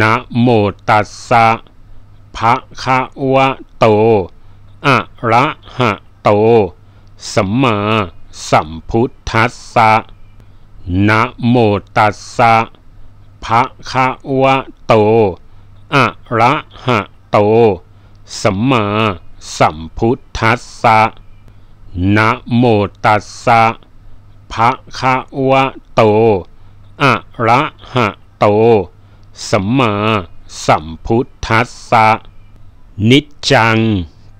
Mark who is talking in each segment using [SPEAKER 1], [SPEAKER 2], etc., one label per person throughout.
[SPEAKER 1] นะโมตัสสะภะคะวะโตอะระหะโต สัมมาสัมพุทธัสสะ นะโมตัสสะภะคะวะโตอะระหะโต สัมมาสัมพุทธัสสะ นะโมตัสสะภะคะวะโตอะระหะโตสัมมาสัมพุทธัสสะ นิจจัง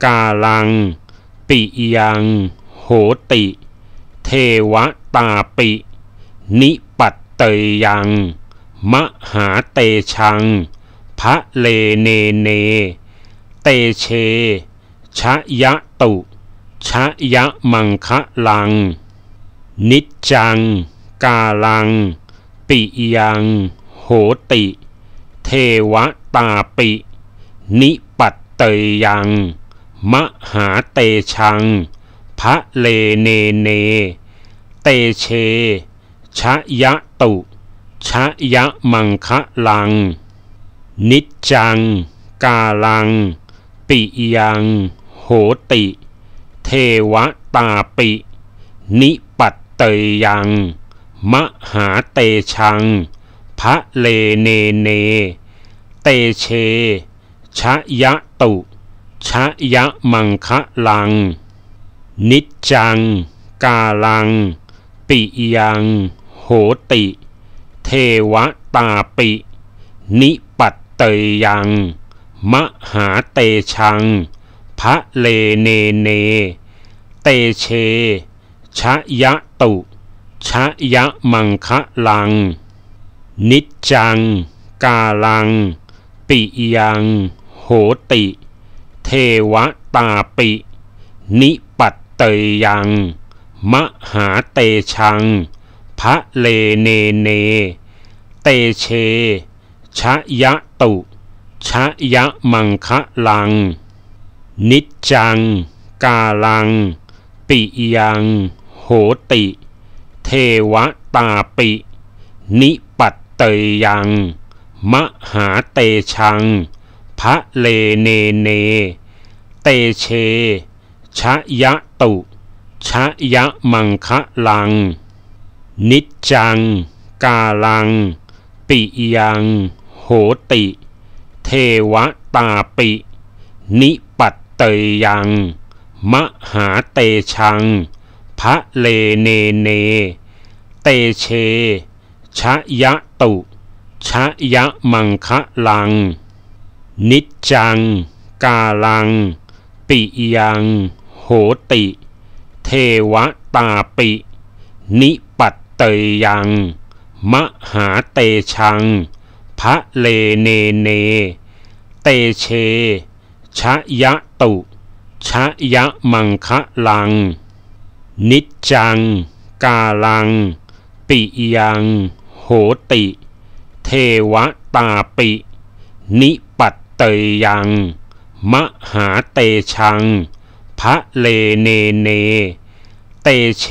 [SPEAKER 1] กาลัง ปิยัง โหติ เทวตาปิ นิปัตเตยัง มหาเตชังพระเลเนเน เตเชชะยะตุชะยะมังคะลัง นิจจัง กาลัง ปิยัง โหติเทวตาปิ นิปัตเตยัง มหาเตชัง พระเลเนเน เตเช ชะยะตุ ชะยะมังคะลัง นิจัง กาลังปิยัง โหติ เทวตาปิ นิปัตเตยัง มหาเตชัง พระเลเนเนเตเชชะยะตุชะยะมังคะลัง นิจจัง กาลังปิยัง โหติ เทวตาปิ นิปัตเตยัง มหาเตชังพระเลเนเน เตเชชะยะตุชะยะมังคะลัง นิจจัง กาลังปิยัง โหติ เทวตาปิ นิปัตเตยัง มหาเตชังพระเลเนเน เตเชชะยะตุชะยะมังคะลัง นิจัง กาลัง ปิยัง โหติ เทวตาปิ นิปัตเตยังมหาเตชังพระเลเนเน เตเชชะยะตุชะยะมังคะลัง นิจจัง กาลังปิยังโหติ เทวตาปิ นิปัตเตยัง มหาเตชังพระเลเนเน เตเชชะยะตุชยมังคะลัง นิจจัง กาลัง ปิยังโหติ เทวตาปิ นิปัตเตยัง มหาเตชังพระเลเนเน เตเช ชยตุ ชยมังคะลัง นิจจัง กาลังปิยังโหติเทวตาปิ นิปัตเตยัง มหาเตชัง พระเลเนเน เตเช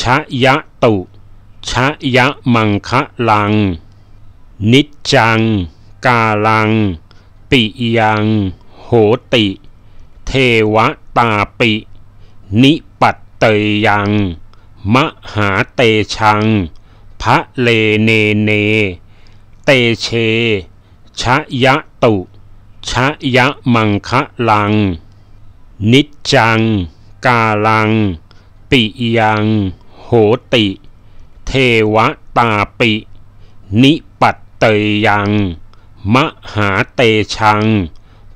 [SPEAKER 1] ชะยะตุชะยะมังคะลัง นิจัง กาลัง ปิยัง โหติ เทวตาปิ นิปัตเตยัง มหาเตชังพระเลเนเน เตเชชะยะตุ ชะยะมังคะลัง นิจจัง กาลังปิยังโหติ เทวตาปิ นิปัตเตยัง มหาเตชัง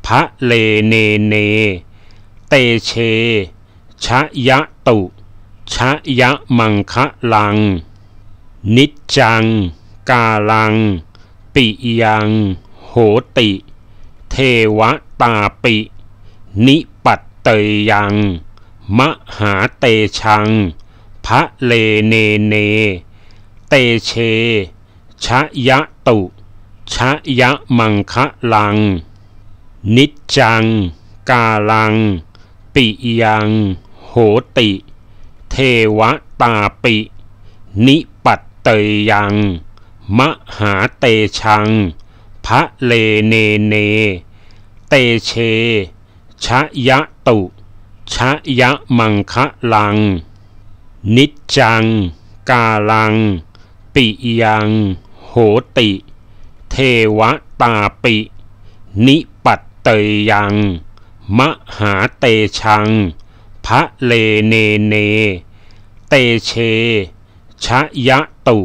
[SPEAKER 1] พระเลเนเน เตเชชะยะตุ ชะยะมังคะลังนิจจัง กาลัง ปิยังโหติ เทวตาปิ นิปัตเตยังมหาเตชังพระเลเนเน เตเชชะยะตุชะยะมังคะลัง นิจจัง กาลังปิยังโหติ เทวตาปิ นิเตยัง มหาเตชัง พระเลเนเน เตเชชะยะตุ ชะยะมังคะลัง นิจจัง กาลังปิยัง โหติ เทวตาปิ นิปัตเตยัง มหาเตชัง พระเลเนเน เตเชชะยะตุ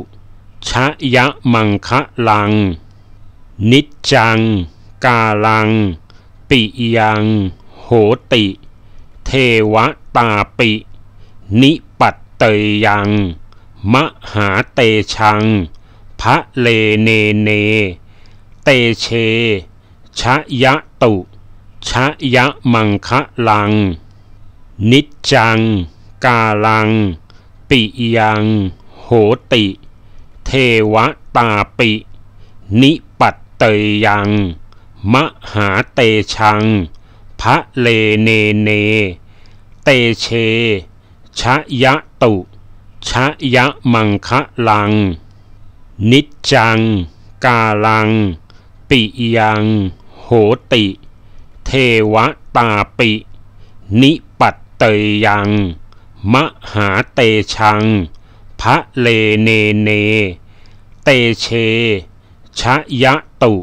[SPEAKER 1] ชะยะมังคะลัง นิจจัง กาลังปิยัง โหติ เทวตาปิ นิปัตเตยังมหาเตชัง พระเลเนเน เตเชชะยะตุชะยะมังคะลัง นิจจัง กาลังปิยังโหติ เทวตาปิ นิปัตเตยัง มหาเตชังพระเลเนเน เตเชชะยะตุชะยะมังคะลัง นิจจัง กาลังปิยังโหติ เทวตาปิ นิปัตเตยัง มหาเตชังพระเลเนเน เตเชชะยะตุ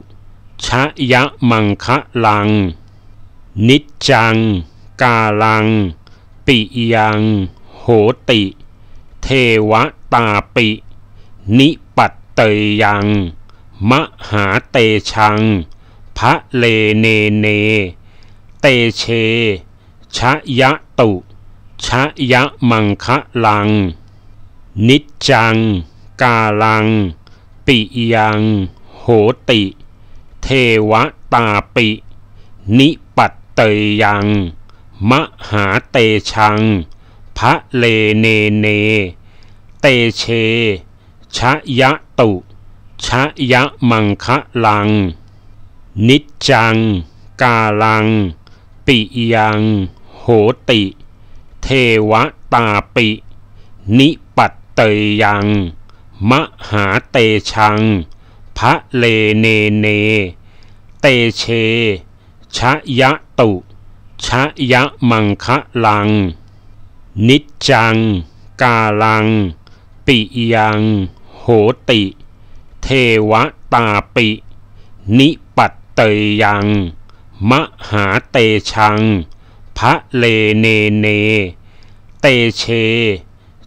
[SPEAKER 1] ชะยะมังคะลัง นิจจัง กาลังปิยัง โหติ เทวตาปิ นิปัตเตยัง มหาเตชัง พระเลเนเน เตเชชะยะตุชะยะมังคะลังนิจจังกาลังปิยังโหติเทวตาปิ นิปัตเตยังมหาเตชังพระเลเนเน เตเชชะยะตุชะยะมังคะลัง นิจจังกาลังปิยังโหติเทวตาปิ นิเตยัง มหาเตชัง พระเลเนเน เตเชชะยะตุชะยะมังคะลัง นิจจัง กาลังปิยัง โหติ เทวตาปิ นิปัตเตยัง มหาเตชัง พระเลเนเน เตเช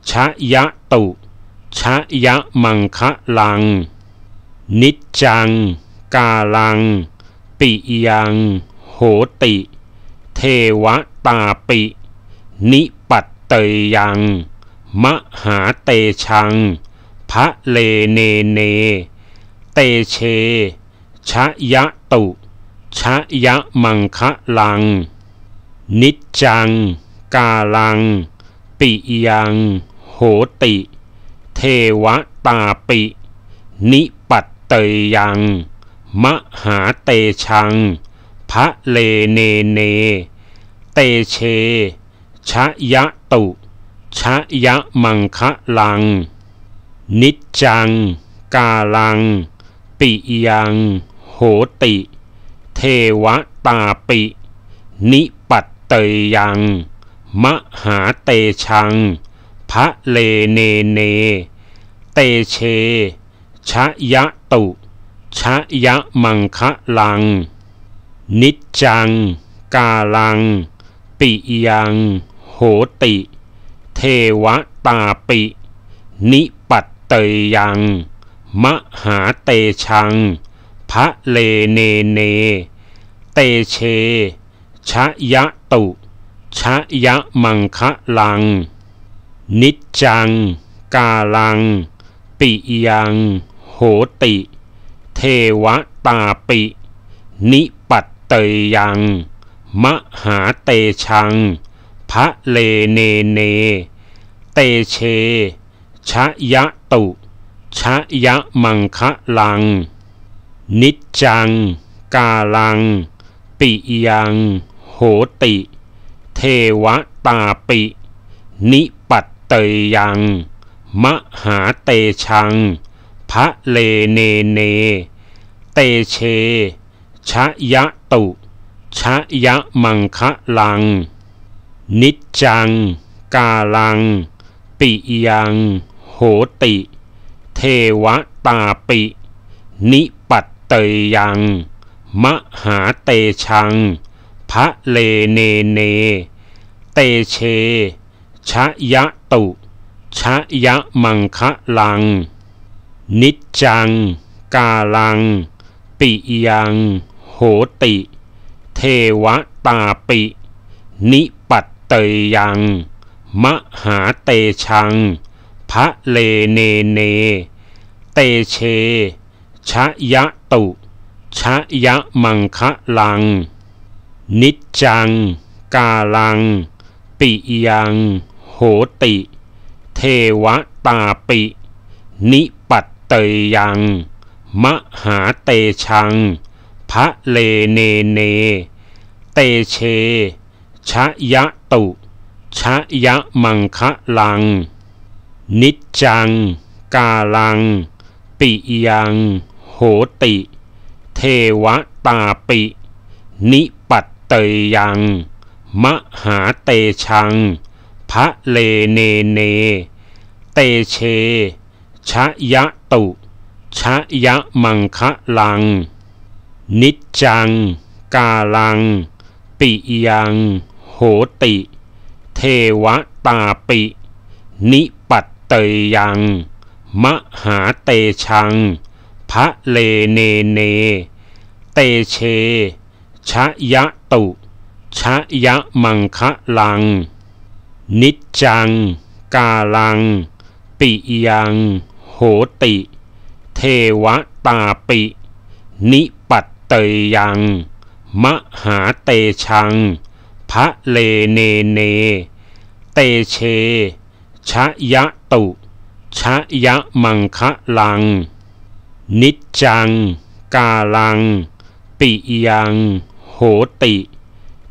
[SPEAKER 1] ชะยะตุชะยะมังคะลัง นิจจัง กาลังปิยัง โหติ เทวตาปิ นิปัตเตยัง มหาเตชัง พระเลเนเน เตเชชะยะตุชะยะมังคะลัง นิจจัง กาลังปิยังโหติ เทวตาปิ นิปัตเตยัง มหาเตชังพระเลเนเน เตเชชะยะตุชะยะมังคะลัง นิจจังกาลังปิยังโหติ เทวตาปิ นิปัตเตยัง มหาเตชังพระเลเนเน เตเชชะยะตุชะยะมังคะลัง นิจจัง กาลัง ปิยัง โหติ เทวตาปิ นิปัตเตยัง มหาเตชังพระเลเนเน เตเชชะยะตุชะยะมังคะลังนิจจังกาลังปิยังโหติ เทวตาปิ นิปัตเตยัง มหาเตชังพระเลเนเน เตเชชะยะตุชะยะมังคะลัง นิจจังกาลัง ปิยังโหติ เทวตาปิ นิเตยัง มหาเตชัง พระเลเนเน เตเชชะยะตุชะยะมังคะลัง นิจจัง กาลังปิยัง โหติ เทวตาปิ นิปัตเตยัง มหาเตชังพระเลเนเน เตเชชะยะตุชะยะมังคะลัง นิจจัง กาลังปิยัง โหติ เทวตาปิ นิปัตเตยังมหาเตชัง พระเลเนเน เตเชชะยะตุชะยะมังคะลัง นิจจัง กาลังปิยังโหติ เทวตาปิ นิปัตเตยัง มหาเตชังพระเลเนเน เตเชชะยะตุชะยะมังคะลัง นิจจัง กาลังปิยังโหติ เทวตาปิ นิปัตเตยัง มหาเตชังพระเลเนเน เตเชชะยะตุชะยะมังคะลัง นิจจัง กาลัง ปิยังโหติ เทวตาปิ นิปัตเตยัง มหาเตชัง พระเลเนเน เตเชชะยะตุชะยะมังคะลังนิจจัง กาลังปิยังโหติ เทวตาปิ นิปัตเตยังมหาเตชังพระเลเนเน เตเชชะยะตุชะยะมังคะลัง นิจจัง กาลังปิยังโหติ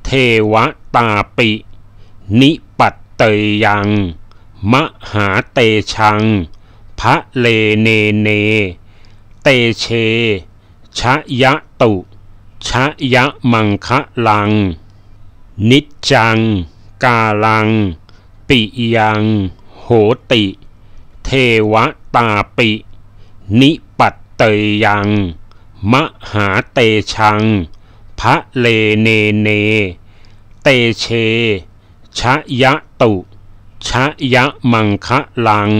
[SPEAKER 1] เทวตาปิ นิเตยัง มหาเตชัง พระเลเนเน เตเชชะยะตุชะยะมังคะลัง นิจจัง กาลังปิยัง โหติ เทวตาปิ นิปัตเตยัง มหาเตชังพระเลเนเน เตเชชะยะตุชะยะมังคะลัง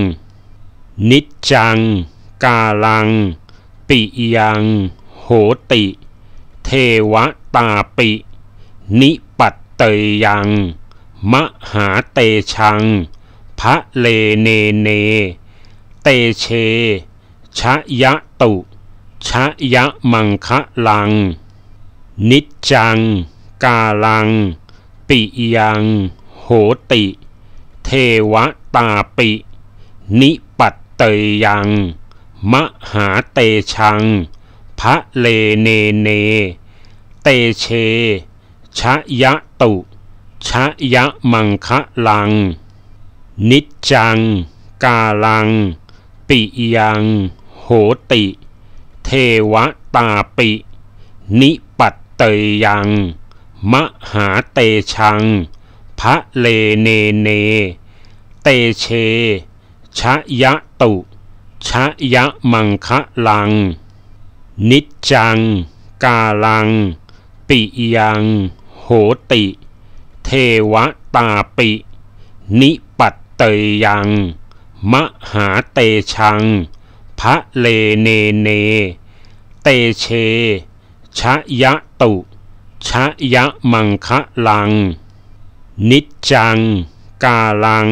[SPEAKER 1] นิจจัง กาลังปิยัง โหติ เทวตาปิ นิปัตเตยัง มหาเตชัง พระเลเนเน เตเชชะยะตุชะยะมังคะลัง นิจจัง กาลังปิยังโหติเทวตาปิ นิปัตเตยัง มหาเตชังพระเลเนเน เตเชชะยะตุชะยะมังคะลัง นิจจัง กาลัง ปิยัง โหติเทวตาปิ นิปัตเตยัง มหาเตชังพระเลเนเน เตเชชะยะตุชะยะมังคะลัง นิจจัง กาลังปิยังโหติ เทวตาปิ นิปัตเตยัง มหาเตชังพระเลเนเน เตเชชะยะตุชะยะมังคะลังนิจจังกาลัง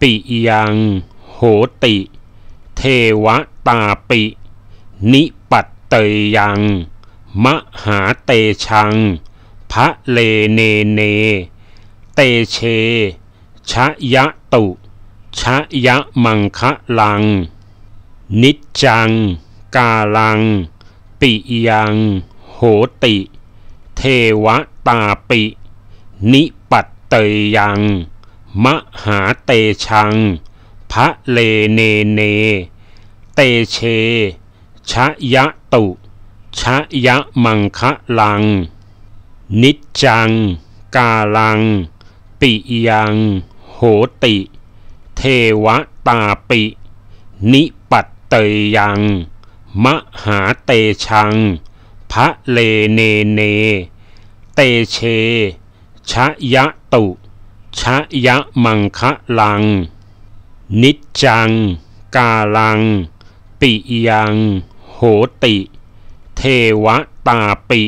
[SPEAKER 1] ปิยังโหติ เทวตาปิ นิปัตเตยัง มหาเตชังพระเลเนเน เตเชชะยะตุชะยะมังคะลัง นิจจังกาลังปิยังโหติ เทวตาปิ นิเตยัง มหาเตชัง พระเลเนเน เตเชชะยะตุ ชะยะมังคะลัง นิจจัง กาลังปิยัง โหติ เทวตาปิ นิปัตเตยัง มหาเตชังพระเลเนเน เตเชชะยะตุชะยะมังคะลัง นิจจัง กาลังปิยัง โหติ เทวตาปิ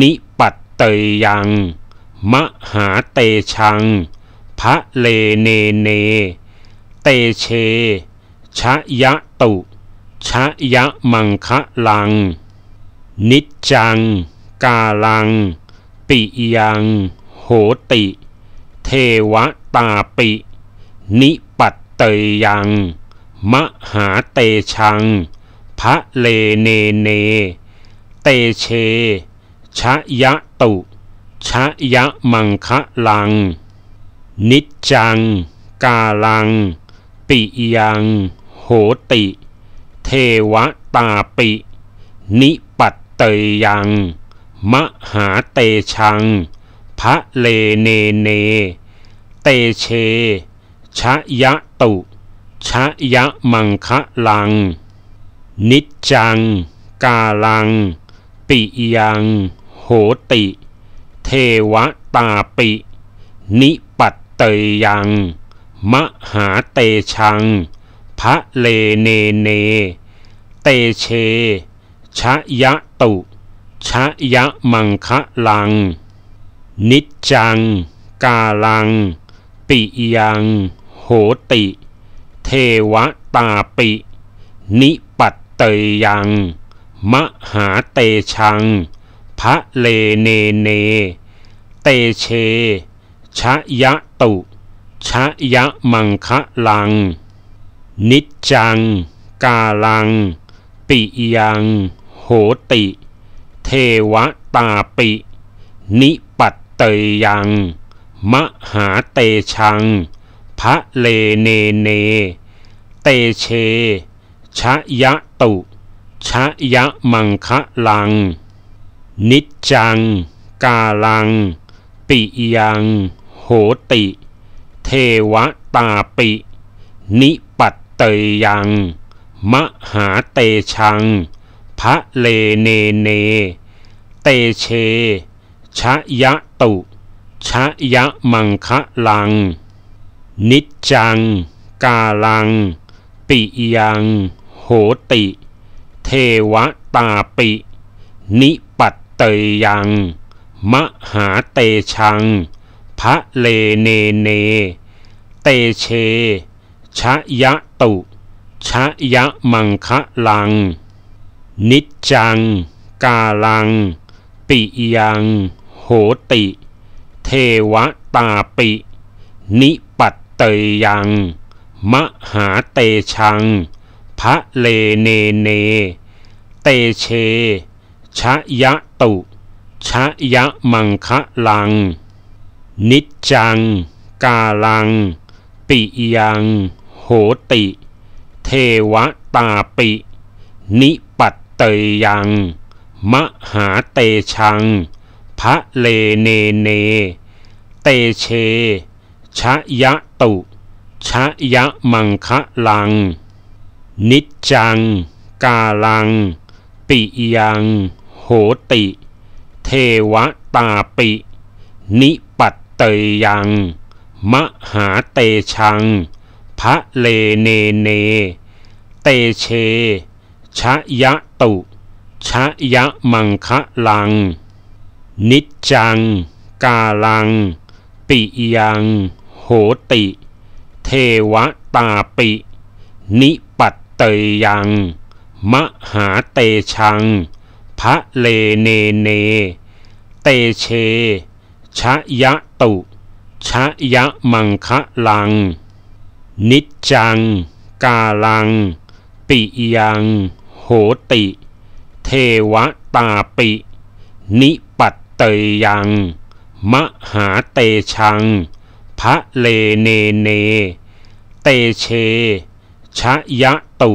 [SPEAKER 1] นิปัตเตยังมหาเตชัง พระเลเนเน เตเชชะยะตุชะยะมังคะลัง นิจจัง กาลังปิยังโหติ เทวตาปิ นิปัตเตยัง มหาเตชังพระเลเนเน เตเชชะยะตุชะยะมังคะลัง นิจจัง กาลังปิยังโหติ เทวตาปิ นิปัตเตยัง มหาเตชังพระเลเนเน เตเช ชะยะตุ ชะยะมังคะลัง นิจจัง กาลังปิยัง โหติ เทวตาปิ นิปัตเตยัง มหาเตชังพระเลเนเน เตเช ชะยะตุ ชะยะมังคะลังนิจจังกาลังปิยังโหติ เทวตาปิ นิปัตเตยัง มหาเตชังพระเลเนเน เตเชชะยะตุชะยะมังคะลัง นิจจังกาลังปิยังโหติ เทวตาปิ นิเตยัง มหาเตชัง พระเลเนเน เตเช ชะยะตุ ชะยะมังคะลัง นิจจัง กาลังปิยัง โหติ เทวตาปิ นิปัตเตยัง มหาเตชัง พระเลเนเน เตเชชะยะตุชะยะมังคะลัง นิจจัง กาลังปิยัง โหติ เทวตาปิ นิปัตเตยัง มหาเตชัง พระเลเนเน เตเชชะยะตุชะยะมังคะลัง นิจจัง กาลังปิยังโหติ เทวตาปิ นิปัตเตยัง มหาเตชังพระเลเนเน เตเชชะยะตุชะยะมังคะลัง นิจจัง กาลังปิยังโหติ เทวตาปิ นิปัตเตยัง มหาเตชังพระเลเนเนเตเช ชะยะตุ ชะยะมังคะลัง นิจจัง กาลัง ปิยัง โหติ เทวตาปิ นิปัตเตยัง มหาเตชังพระเลเนเนเตเช ชะยะตุ ชะยะมังคะลังนิจจัง กาลัง ปิยังโหติ เทวตาปิ นิปัตเตยัง มหาเตชังพระเลเนเน เตเชชะยะตุชะยะมังคะลัง นิจจัง กาลัง ปิยังโหติ เทวตาปิ นิเตยัง มหาเตชัง พระเลเนเน เตเช ชะยะตุ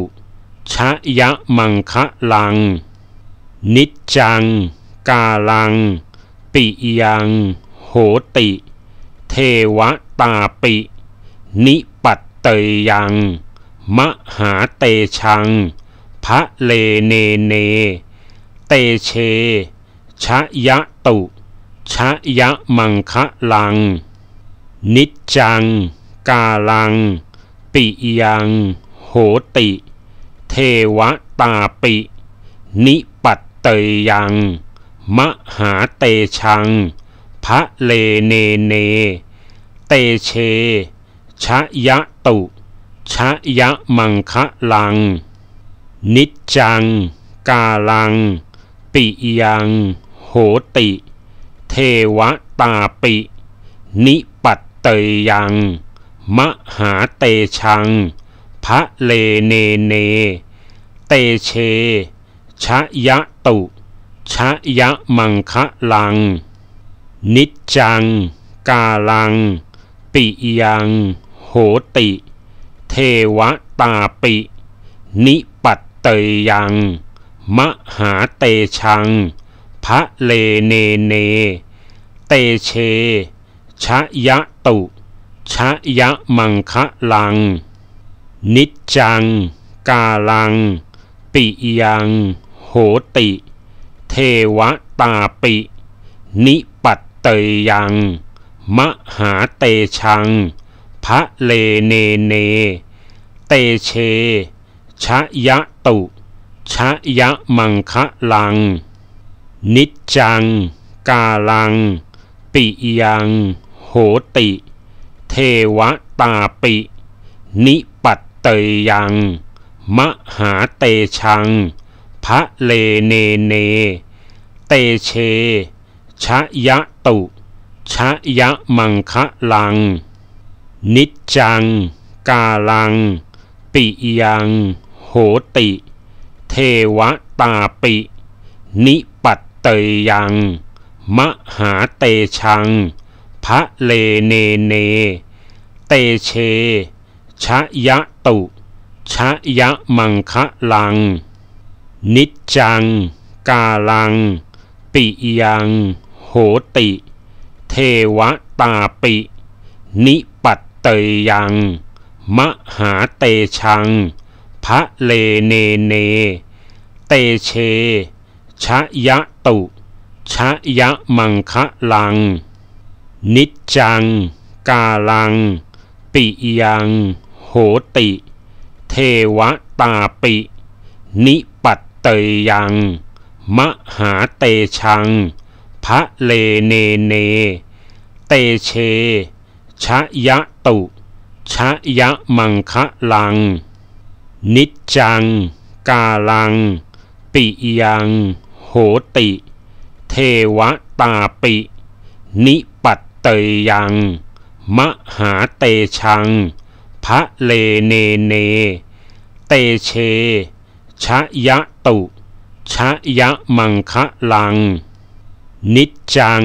[SPEAKER 1] ชะยะมังคะลัง นิจจัง กาลังปิยัง โหติ เทวตาปิ นิปัตเตยัง มหาเตชังพระเลเนเน เตเชชะยะตุชะยะมังคะลัง นิจจัง กาลังปิยัง โหติ เทวตาปิ นิปัตเตยัง มหาเตชัง พระเลเนเน เตเชชะยะตุชะยะมังคะลัง นิจจัง กาลังปิยังโหติ เทวตาปิ นิปัตเตยัง มหาเตชังพระเลเนเน เตเชชะยะตุชะยะมังคะลัง นิจจัง กาลัง ปิยังโหติ เทวตาปิ นิปัตเตยัง มหาเตชังพระเลเนเน เตเชชะยะตุชะยะมังคะลัง นิจจัง กาลังปิยังโหติ เทวตาปิ นิปัตเตยังมหาเตชัง พระเลเนเน เตเชชะยะตุชะยะมังคะลังนิจจังกาลัง ปิยัง โหติ เทวตาปิ นิปัตเตยัง มหาเตชังพระเลเนเน เตเชชะยะตุชะยะมังคะลัง นิจจังกาลัง ปิยัง โหติ เทวตาปิ นิเตยัง มหาเตชัง พระเลเนเน เตเช ชะยะตุ ชะยะมังคะลัง นิจจัง กาลังปิยัง โหติ เทวตาปิ นิปัตเตยัง มหาเตชังพระเลเนเน เตเชชะยะตุชะยะมังคะลัง นิจจัง กาลังปิยัง โหติ เทวตาปิ นิปัตเตยังมหาเตชัง พระเลเนเน เตเชชะยะตุชะยะมังคะลัง นิจจัง กาลังปิยังโหติ เทวตาปิ นิปัตเตยัง มหาเตชังพระเลเนเนเตเชชะยะตุชะยะมังคะลัง นิจจัง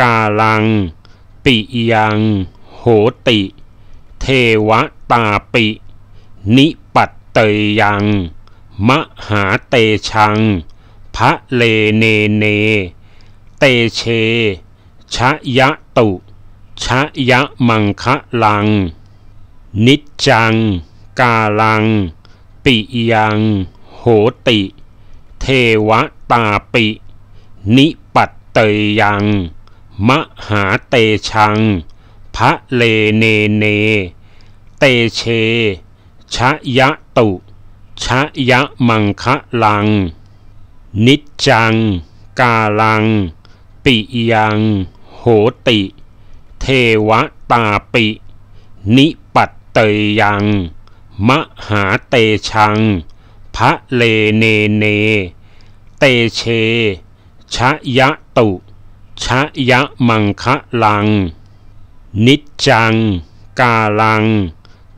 [SPEAKER 1] กาลังปิยังโหติ เทวตาปิ นิปัตเตยัง มหาเตชังพระเลเนเน เตเช ชะยะตุ ชะยะมังคะลัง นิจจัง กาลังปิยังโหติ เทวตาปิ นิปัตเตยัง มหาเตชังพระเลเนเน เตเชชะยะตุชะยะมังคะลังนิจจัง กาลังปิยังโหติ เทวตาปิ นิปัตเตยัง มหาเตชังพระเลเนเน เตเชชะยะตุชะยะมังคะลัง นิจจัง กาลัง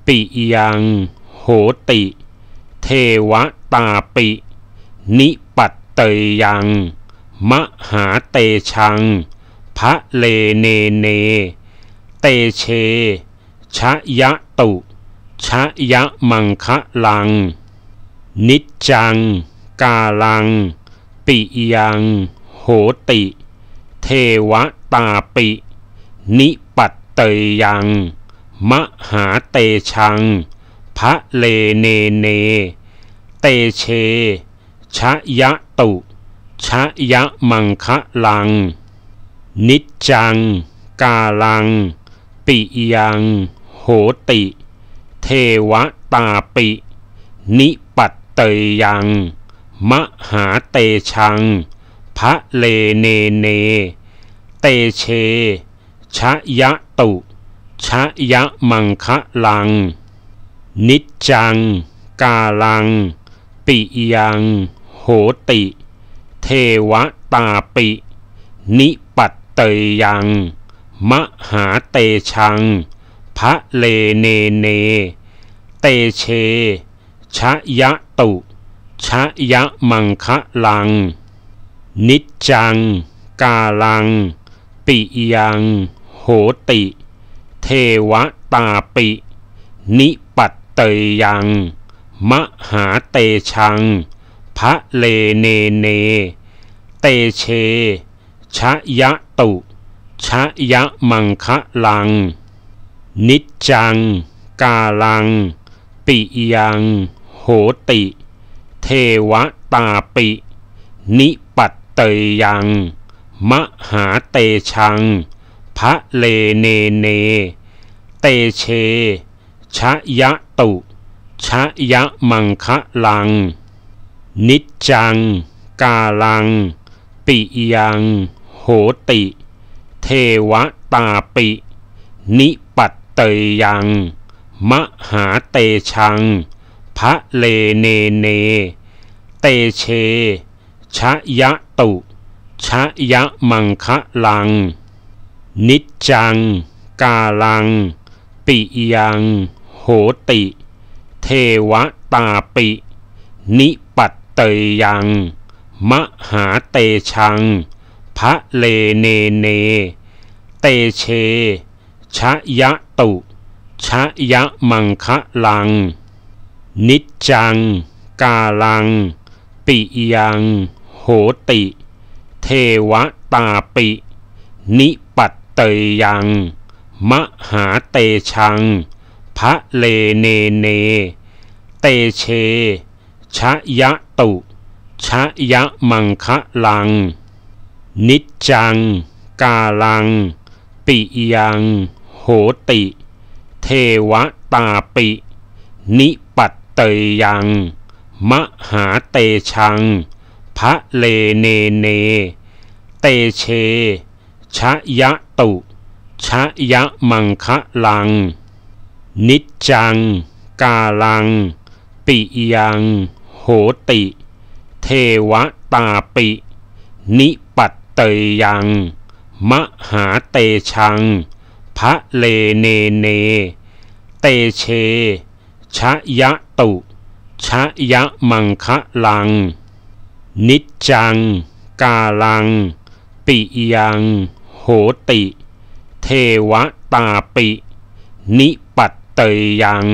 [SPEAKER 1] ปิยังโหติ เทวตาปิ นิเตยัง มหาเตชัง พระเลเนเน เตเช ชะยะตุ ชะยะมังคะลัง นิจจัง กาลังปิยัง โหติ เทวตาปิ นิปัตเตยัง มหาเตชังพระเลเนเน เตเชชะยะตุชะยะมังคะลัง นิจจัง กาลังปิยัง โหติ เทวตาปิ นิปัตเตยังมหาเตชัง พระเลเนเน เตเชชะยะตุชะยะมังคะลัง นิจจัง กาลังปิยังโหติ เทวตาปิ นิปัตเตยัง มหาเตชังพระเลเนเน เตเชชะยะตุชะยะมังคะลัง นิจจัง กาลังปิยังโหติ เทวตาปิ นิปัตเตยัง มหาเตชังพระเลเนเน เตเชชะยะตุชะยะมังคะลัง นิจจัง กาลังปิยังโหติ เทวตาปิ นิปัตเตยัง มหาเตชังพระเลเนเน เตเชชะยะตุชะยะมังคะลังนิจจังกาลังปิยังโหติเทวตาปิ นิปัตเตยังมหาเตชังพระเลเนเน เตเชชะยะตุชะยะมังคะลัง นิจจังกาลังปิยังโหติ เทวตาปิ นิเตยัง มหาเตชัง พระเลเนเน เตเชชะยะตุชะยะมังคะลัง นิจจัง กาลังปิยัง โหติ เทวตาปิ นิปัตเตยัง มหาเตชัง พระเลเนเน เตเชชะยะตุชะยะมังคะลัง นิจจัง กาลังปิยัง โหติ เทวตาปิ นิปัตเตยังมหาเตชัง พระเลเนเน เตเชชะยะตุชะยะมังคะลัง นิจจัง กาลังปิยังโหติ เทวตาปิ นิปัตเตยัง มหาเตชังพระเลเนเน เตเชชะยะตุชะยะมังคะลัง นิจจัง กาลัง ปิยังโหติ เทวตาปิ นิปัตเตยัง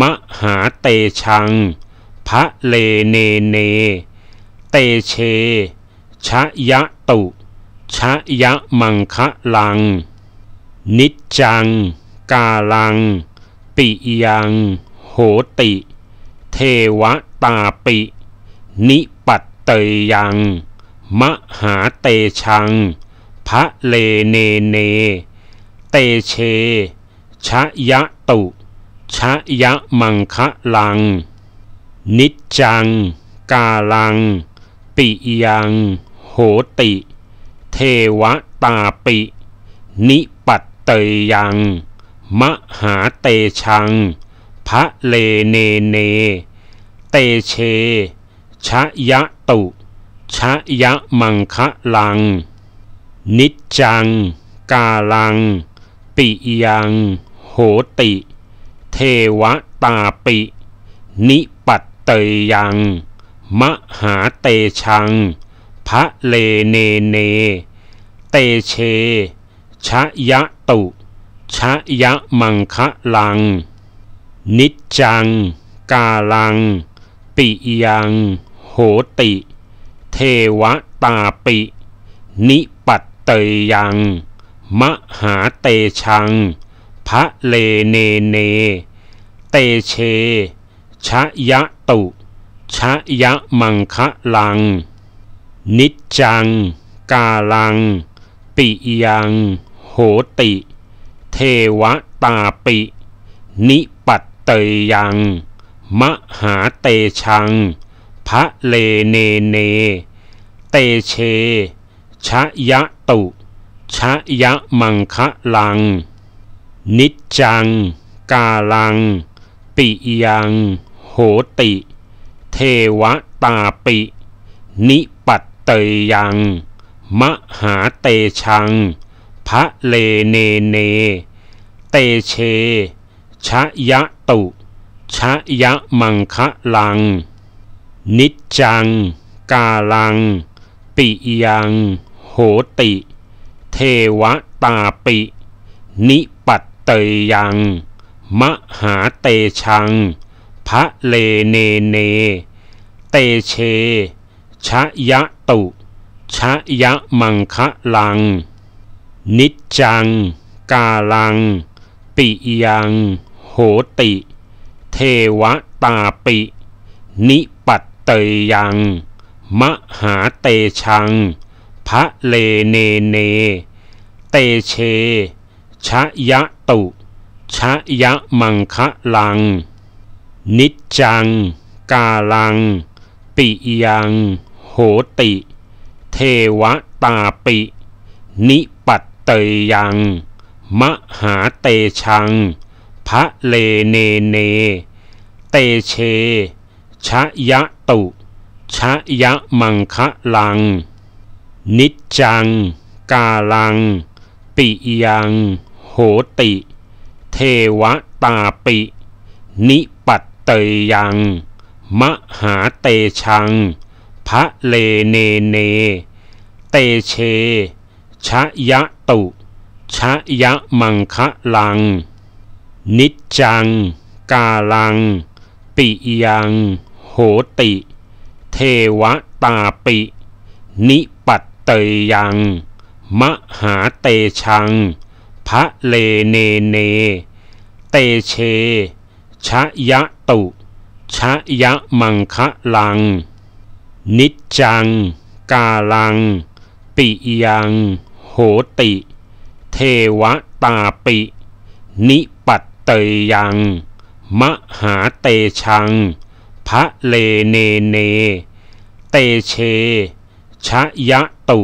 [SPEAKER 1] มหาเตชังพระเลเนเน เตเชชะยะตุชะยะมังคะลัง นิจจัง กาลัง ปิยังโหติ เทวตาปิ นิปัตเตยังมหาเตชังพระเลเนเน เตเชชะยะตุชะยะมังคะลังนิจจัง กาลังปิยังโหติ เทวตาปิ นิปัตเตยัง มหาเตชัง พระเลเนเน เตเชชะยะตุชะยะมังคะลัง นิจจัง กาลังปิยังโหติ เทวตาปิ นิเตยัง มหาเตชัง พระเลเนเน เตเชชะยะตุชะยะมังคะลัง นิจจัง กาลังปิยัง โหติ เทวตาปิ นิปัตเตยัง มหาเตชังพระเลเนเน เตเชชะยะตุชะยะมังคะลัง นิจจัง กาลังปิยัง โหติ เทวตาปิ นิปัตเตยัง มหาเตชัง พระเลเนเน เตเชชะยะตุชะยะมังคะลัง นิจจัง กาลังปิยังโหติ เทวตาปิ นิปัตเตยัง มหาเตชังพระเลเนเน เตเชชะยะตุชะยะมังคะลัง นิจจัง กาลังปิยังโหติ เทวตาปิ นิปัตเตยัง มหาเตชังพระเลเนเน เตเชชะยะตุ ชะยะมังคะลัง นิจจัง กาลัง ปิยัง โหติ เทวตาปิ นิปัตเตยัง มหาเตชังพระเลเนเน เตเชชะยะตุ ชะยะมังคะลังนิจจัง กาลังปิยังโหติเทวตาปิ นิปัตเตยัง มหาเตชังพระเลเนเน เตเชชะยะตุชะยะมังคะลัง นิจจัง กาลังปิยังโหติ เทวตาปิ นิเตยัง มหาเตชัง พระเลเนเน เตเช ชะยะตุ ชะยะมังคะลัง นิจจัง กาลังปิยัง โหติ เทวตาปิ นิปัตเตยัง มหาเตชังพระเลเนเน เตเชชะยะตุชะยะมังคะลัง นิจจัง กาลังปิยัง โหติ เทวตาปิ นิปัตเตยังมหาเตชัง พระเลเนเน เตเชชะยะตุ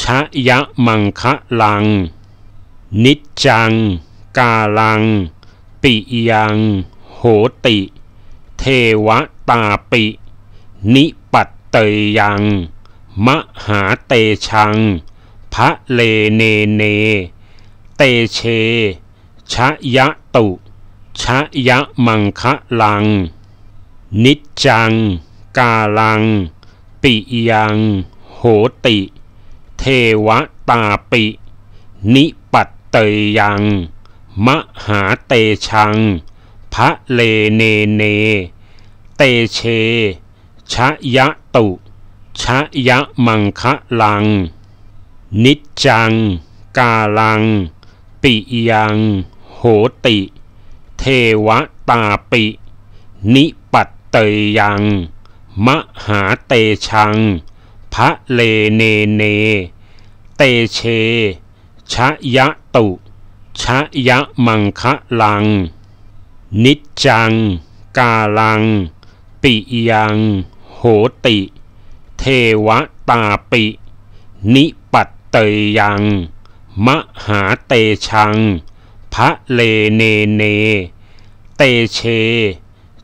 [SPEAKER 1] ชะยะมังคะลัง นิจจัง กาลังปิยังโหติ เทวตาปิ นิปัตเตยัง มหาเตชังพระเลเนเน เตเชชะยะตุชะยะมังคะลัง นิจจัง กาลัง ปิยังโหติ เทวตาปิ นิปัตเตยัง มหาเตชังพระเลเนเน เตเชชะยะตุชะยะมังคะลัง นิจจังกาลังปิยัง โหติ เทวตาปิ นิปัตเตยัง มหาเตชังพระเลเนเน เตเชชะยะตุชะยะมังคะลังนิจจัง กาลังปิยังโหติเทวตาปิ นิปัตเตยัง มหาเตชังพระเลเนเน เตเช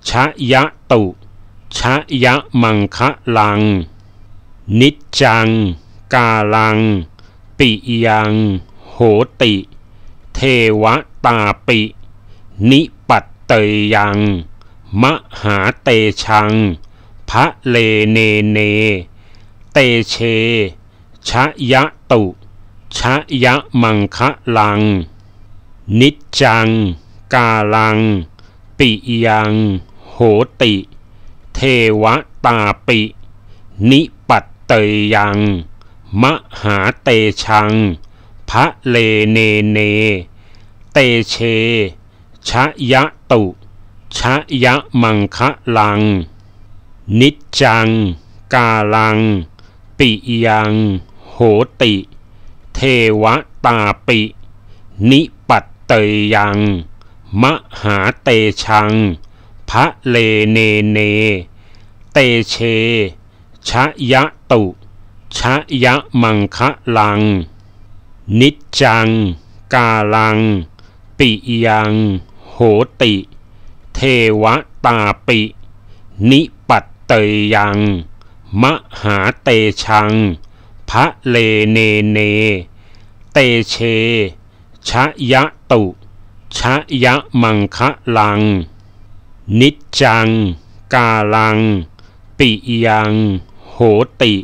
[SPEAKER 1] ชะยะตุชะยะมังคะลัง นิจจัง กาลังปิยังโหติ เทวตาปิ นิเตยัง มหาเตชัง พระเลเนเน เตเช ชะยะตุ ชะยะมังคะลัง นิจจัง กาลังปิยัง โหติ เทวตาปิ นิปัตเตยัง มหาเตชังพระเลเนเน เตเชชะยะตุชะยะมังคะลัง นิจจัง กาลังปิยัง โหติ เทวตาปิ นิปัตเตยังมหาเตชัง พระเลเนเน เตเชชะยะตุชะยะมังคะลัง นิจจัง กาลังปิยังโหติ เทวตาปิ นิปัตเตยัง มหาเตชังพระเลเนเน เตเชชะยะตุชะยะมังคะลัง นิจจัง กาลัง ปิยังโหติ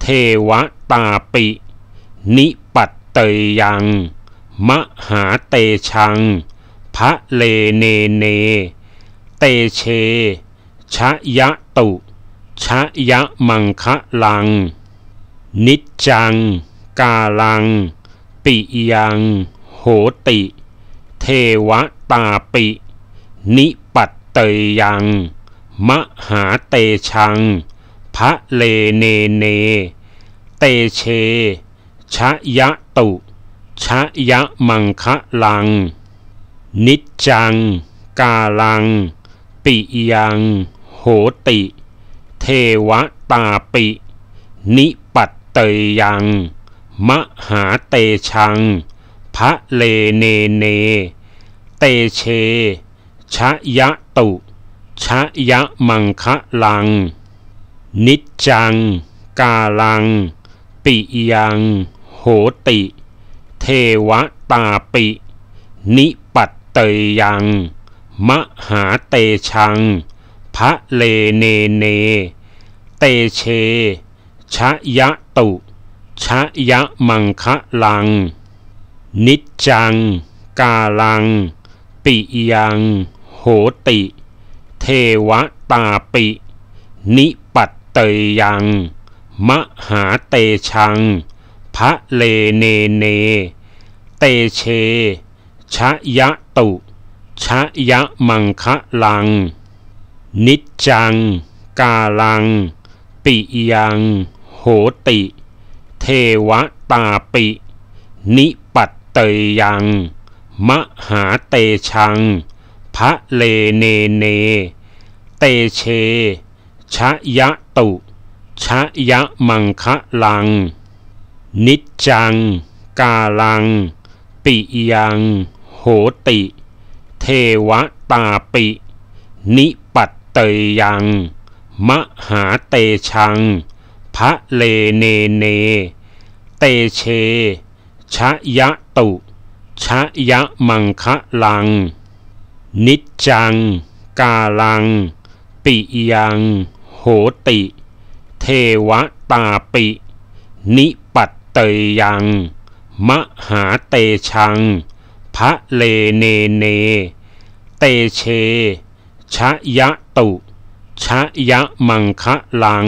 [SPEAKER 1] เทวตาปิ นิปัตเตยัง มหาเตชังพระเลเนเน เตเชชะยะตุชะยะมังคะลัง นิจจัง กาลัง ปิยัง โหติ เทวตาปิ นิปัตเตยัง มหาเตชังพระเลเนเน เตเชชะยะตุชะยะมังคะลังนิจจังกาลัง ปิยังโหติเทวตาปิ นิปัตเตยัง มหาเตชังพระเลเนเน เตเชชะยะตุชะยะมังคะลัง นิจจังกาลัง ปิยังโหติเทวตาปิ นิเตยัง มหาเตชัง พระเลเนเน เตเชชะยะตุชะยะมังคะลัง นิจจัง กาลังปิยัง โหติ เทวตาปิ นิปัตเตยัง มหาเตชัง พระเลเนเน เตเชชะยะตุชะยะมังคะลัง นิจจัง กาลังปิยัง โหติ เทวตาปิ นิปัตเตยัง มหาเตชัง พระเลเนเน เตเชชะยะตุชะยะมังคะลัง นิจจัง กาลังปิยังโหติ เทวตาปิ นิปัตเตยัง มหาเตชังพระเลเนเน เตเชชะยะตุชะยะมังคะลัง นิจจัง กาลังปิยังโหติ เทวตาปิ นิปัตเตยัง มหาเตชังพระเลเนเน เตเช ชะยะตุ ชะยะมังคะลัง